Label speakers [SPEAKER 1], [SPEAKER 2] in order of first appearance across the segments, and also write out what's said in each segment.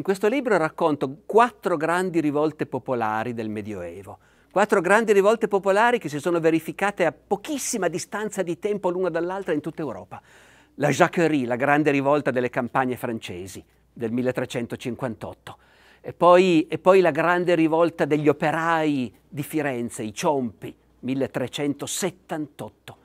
[SPEAKER 1] In questo libro racconto quattro grandi rivolte popolari del Medioevo. Quattro grandi rivolte popolari che si sono verificate a pochissima distanza di tempo l'una dall'altra in tutta Europa. La Jacquerie, la grande rivolta delle campagne francesi del 1358. E poi, e poi la grande rivolta degli operai di Firenze, i Ciompi, 1378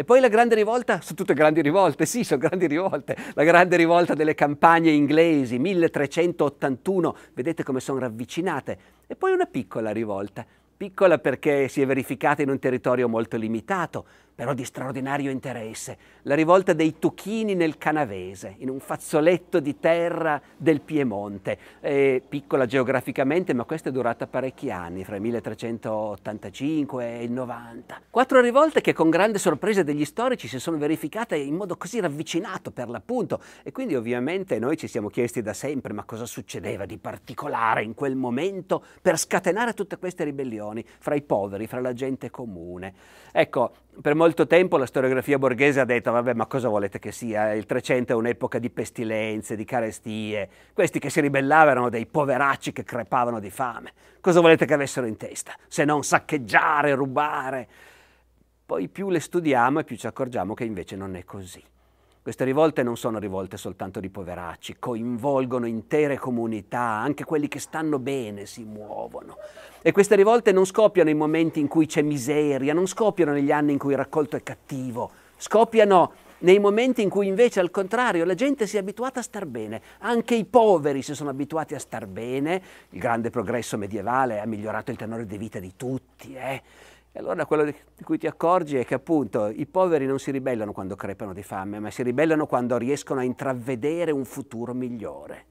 [SPEAKER 1] e poi la grande rivolta, sono tutte grandi rivolte, sì, sono grandi rivolte, la grande rivolta delle campagne inglesi, 1381, vedete come sono ravvicinate, e poi una piccola rivolta, piccola perché si è verificata in un territorio molto limitato, però di straordinario interesse, la rivolta dei Tuchini nel Canavese, in un fazzoletto di terra del Piemonte, eh, piccola geograficamente, ma questa è durata parecchi anni, fra il 1385 e il 90. Quattro rivolte che con grande sorpresa degli storici si sono verificate in modo così ravvicinato per l'appunto e quindi ovviamente noi ci siamo chiesti da sempre ma cosa succedeva di particolare in quel momento per scatenare tutte queste ribellioni fra i poveri, fra la gente comune. Ecco, per molto tempo la storiografia borghese ha detto, vabbè, ma cosa volete che sia? Il Trecento è un'epoca di pestilenze, di carestie, questi che si ribellavano erano dei poveracci che crepavano di fame. Cosa volete che avessero in testa? Se non saccheggiare, rubare. Poi più le studiamo e più ci accorgiamo che invece non è così. Queste rivolte non sono rivolte soltanto di poveracci, coinvolgono intere comunità, anche quelli che stanno bene si muovono. E queste rivolte non scoppiano in momenti in cui c'è miseria, non scoppiano negli anni in cui il raccolto è cattivo, scoppiano nei momenti in cui invece al contrario la gente si è abituata a star bene, anche i poveri si sono abituati a star bene, il grande progresso medievale ha migliorato il tenore di vita di tutti, eh? E allora quello di cui ti accorgi è che appunto i poveri non si ribellano quando crepano di fame, ma si ribellano quando riescono a intravedere un futuro migliore.